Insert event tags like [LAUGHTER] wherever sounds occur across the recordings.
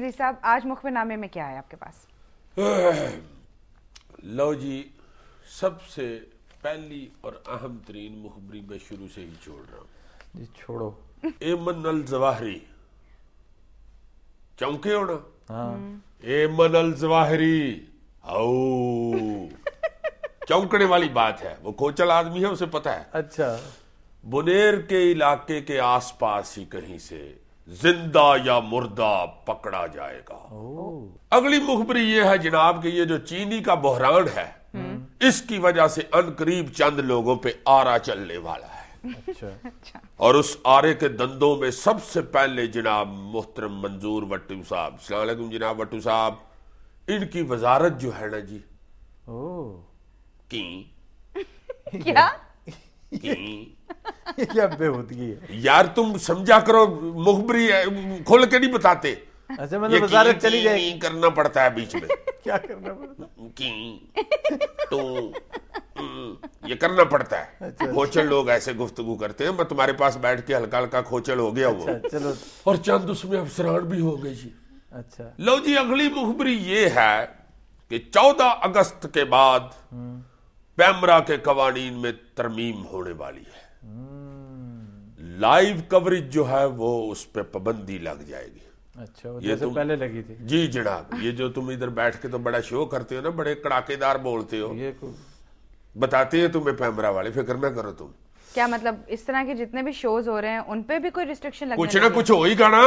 जी साहब आज मुखबरनामे में क्या है आपके पास लो जी सबसे पहली और अहम तरीन मुखबरी में शुरू से ही छोड़ रहा हूँ छोड़ो एमन अल जवाहरी चौंके होना हाँ। एमन अल जवाहरी आओ चौंकने वाली बात है वो कोचल आदमी है उसे पता है अच्छा बुनेर के इलाके के आसपास ही कहीं से जिंदा या मुर्दा पकड़ा जाएगा अगली मुखबरी ये है जनाब कि ये जो चीनी का बहरान है हम्म। इसकी वजह से अनकरीब चंद लोगों पे आरा चलने वाला है अच्छा।, अच्छा। और उस आरे के दंदों में सबसे पहले जनाब मोहतरम मंजूर वट्टू साहब सलाम जनाब वट्टू साहब इनकी वजारत जो है ना जी ओ की [LAUGHS] क्या की [LAUGHS] क्या बेहूदगी है यार तुम समझा करो मुखबरी खोल के नहीं बताते अच्छा मतलब वजारत चली जाएगी करना पड़ता है बीच में [LAUGHS] क्या करना पड़ता की तो हम्म, ये करना पड़ता है अच्छा, अच्छा। खोचल अच्छा। लोग ऐसे गुफ्तगु करते हैं मैं तुम्हारे पास बैठ के हल्का हल्का खोचल हो गया अच्छा, वो चलो और चंद उसमें अफसरान भी हो गई जी अच्छा लो जी अगली मुखबरी ये है कि 14 अगस्त के बाद हम्म। पैमरा के कवानीन में तरमीम होने वाली है लाइव कवरेज जो है वो उस पर पाबंदी लग जाएगी अच्छा वो ये तो पहले लगी थी जी जनाब ये जो तुम इधर बैठ के तो बड़ा शो करते हो ना बड़े कड़ाकेदार बोलते हो ये बताते हैं तुम्हें पैमरा वाले फिक्र में करो तुम क्या मतलब इस तरह के जितने भी शोज हो रहे हैं उन पे भी कोई रिस्ट्रिक्शन कुछ ना कुछ हो ही ना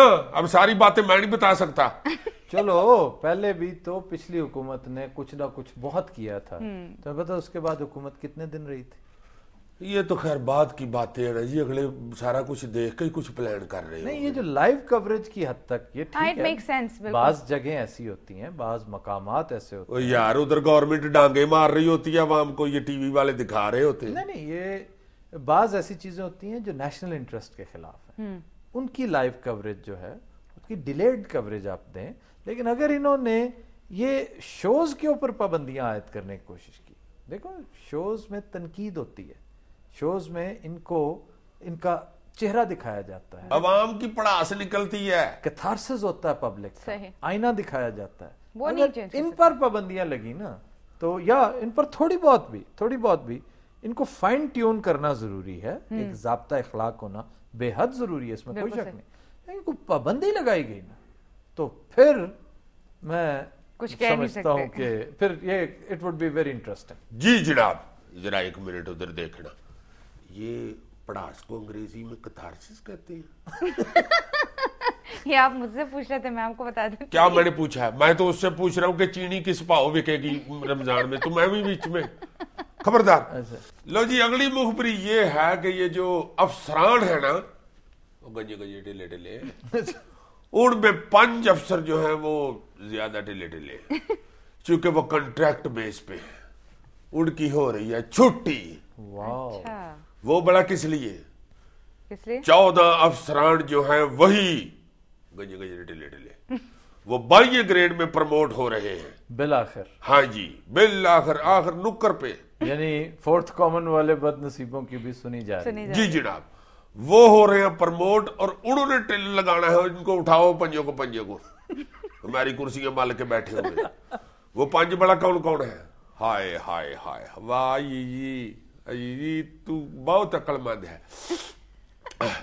अब सारी बातें मैं नहीं बता सकता [LAUGHS] चलो पहले भी तो पिछली हुकूमत ने कुछ ना कुछ बहुत किया था हम्म। तो पता उसके बाद हुकूमत कितने दिन रही थी ये तो खैर बात की बातें है जी अगले सारा कुछ देख के कुछ प्लान कर रहे हैं नहीं ये जो लाइव कवरेज की हद तक ये हाँ, ठीक है बाज जगह ऐसी होती हैं बाज मकाम ऐसे होते हैं यार उधर गवर्नमेंट डांगे मार रही होती है आवाम को ये टीवी वाले दिखा रहे होते हैं नहीं नहीं ये बाज ऐसी चीजें होती हैं जो नेशनल इंटरेस्ट के खिलाफ है हम्म। उनकी लाइव कवरेज जो है उसकी डिलेड कवरेज आप दें लेकिन अगर इन्होंने ये शोज के ऊपर पाबंदियां आयद करने की कोशिश की देखो शोज में तनकीद होती है शोज में इनको इनका चेहरा दिखाया जाता है आवाम की पड़ास निकलती है कैथारसिस होता है पब्लिक आईना दिखाया जाता है वो नहीं इन पर पाबंदियां लगी ना तो या इन पर थोड़ी बहुत भी थोड़ी बहुत भी इनको फाइन ट्यून करना जरूरी है हम्म। एक जबता इखलाक होना बेहद जरूरी है इसमें कोई शक नहीं इनको पाबंदी लगाई गई ना तो फिर मैं कुछ कह नहीं सकता हूं कि फिर ये it would be very interesting जी जनाब जरा एक मिनट उधर देखना ये पड़ास को अंग्रेजी में कथारसिस कहते हैं [LAUGHS] ये आप मुझसे पूछ रहे थे मैं आपको बता दू क्या मैंने पूछा है मैं तो उससे पूछ रहा हूँ कि चीनी किस पाओ बिकेगी रमजान में तो मैं भी बीच में खबरदार अच्छा। लो जी अगली मुखबरी ये है कि ये जो अफसरान है ना वो गंजे गंजे ढिले ढिले अच्छा। उनमें पंच अफसर जो है वो ज्यादा ढिले ढिले क्योंकि [LAUGHS] वो कॉन्ट्रैक्ट बेस पे है उनकी हो रही है छुट्टी वाह अच्छा। वो बड़ा किस लिए चौदह अफसरान जो हैं वही गजे गजे डिले डिले वो बाह्य ग्रेड में प्रमोट हो रहे हैं आखिर हाँ जी बिल आखिर नुक्कर पे यानी फोर्थ कॉमन वाले बदनसीबों की भी सुनी जा रही है जी जनाब वो हो रहे हैं प्रमोट और उन्होंने टिल लगाना है इनको उठाओ पंजों को पंजे को हमारी कुर्सी के माल के बैठे हुए वो पांच बड़ा कौन कौन है हाय हाय हाय वाह ये तू बहुत अकलमंद है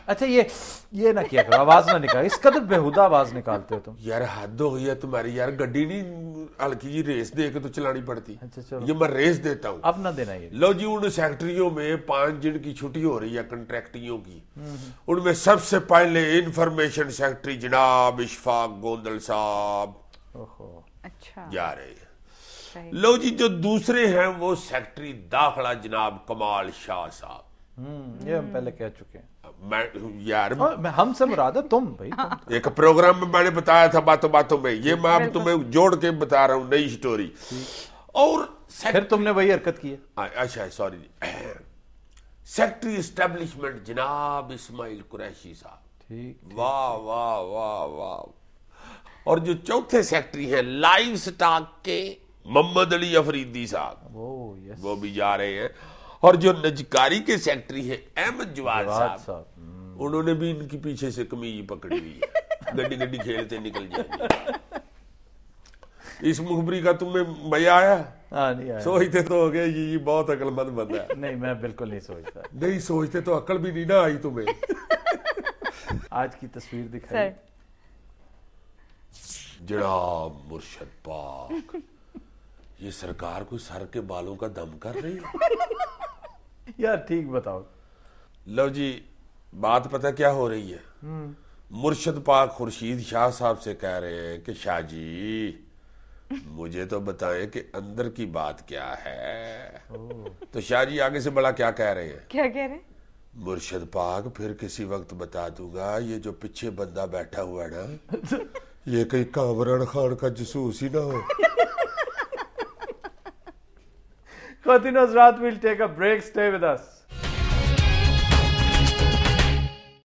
अच्छा ये ये ना किया करो आवाज ना निकाल इस कदर बेहुदा आवाज निकालते हो तुम यार हद हो गई है तुम्हारी यार गड्डी नहीं हल्की जी रेस दे के तो चलानी पड़ती अच्छा ये मैं रेस देता हूँ अब ना देना ये लो जी उन सेक्रेटरियों में पांच दिन की छुट्टी हो रही है कंट्रैक्टियों की उनमें सबसे पहले इंफॉर्मेशन सेक्रेटरी जनाब इशफाक गोंदल साहब अच्छा जा रहे हैं लो जी जो दूसरे हैं वो सेक्रेटरी दाखला जनाब कमाल शाह साहब हम्म, ये हम पहले कह चुके हैं मैं यार हाँ, मैं हम सब राधा तुम भाई तुम। तो। एक प्रोग्राम में मैंने बताया था बातों बातों में ये मैं अब तुम्हें जोड़ के बता रहा हूँ नई स्टोरी और फिर तुमने वही हरकत की है अच्छा सॉरी सेक्रेटरी इस्टेब्लिशमेंट जनाब इस्माइल कुरैशी साहब ठीक वाह वाह वाह वाह और जो चौथे सेक्रेटरी हैं लाइव स्टॉक के मोहम्मद अली अफरीदी साहब वो भी जा रहे हैं और जो नजकारी के सेक्रेटरी है अहमद जवाद साहब हम्म। उन्होंने भी इनके पीछे से कमीज पकड़ी हुई है [LAUGHS] गड्डी गड्डी खेलते निकल जाए इस मुखबरी का तुम्हें मजा आया हाँ, आया सोचते तो हो गए ये बहुत अकलमंद बंदा है नहीं मैं बिल्कुल नहीं सोचता नहीं सोचते तो अकल भी नहीं ना आई तुम्हें [LAUGHS] आज की तस्वीर दिखाई जड़ा मुर्शद पाक ये सरकार कोई सर के बालों का दम कर रही है [LAUGHS] यार ठीक बताओ लो जी बात पता क्या हो रही है हम्म। मुर्शद पाक खुर्शीद शाह साहब से कह रहे हैं कि शाह जी मुझे तो बताएं कि अंदर की बात क्या है तो शाह जी आगे से बड़ा क्या कह रहे हैं क्या कह रहे हैं मुर्शद पाक फिर किसी वक्त बता दूंगा ये जो पीछे बंदा बैठा हुआ है ना [LAUGHS] ये कहीं कामरान खान का जसूस ही ना हो Continuous Rath will take a break. Stay with us.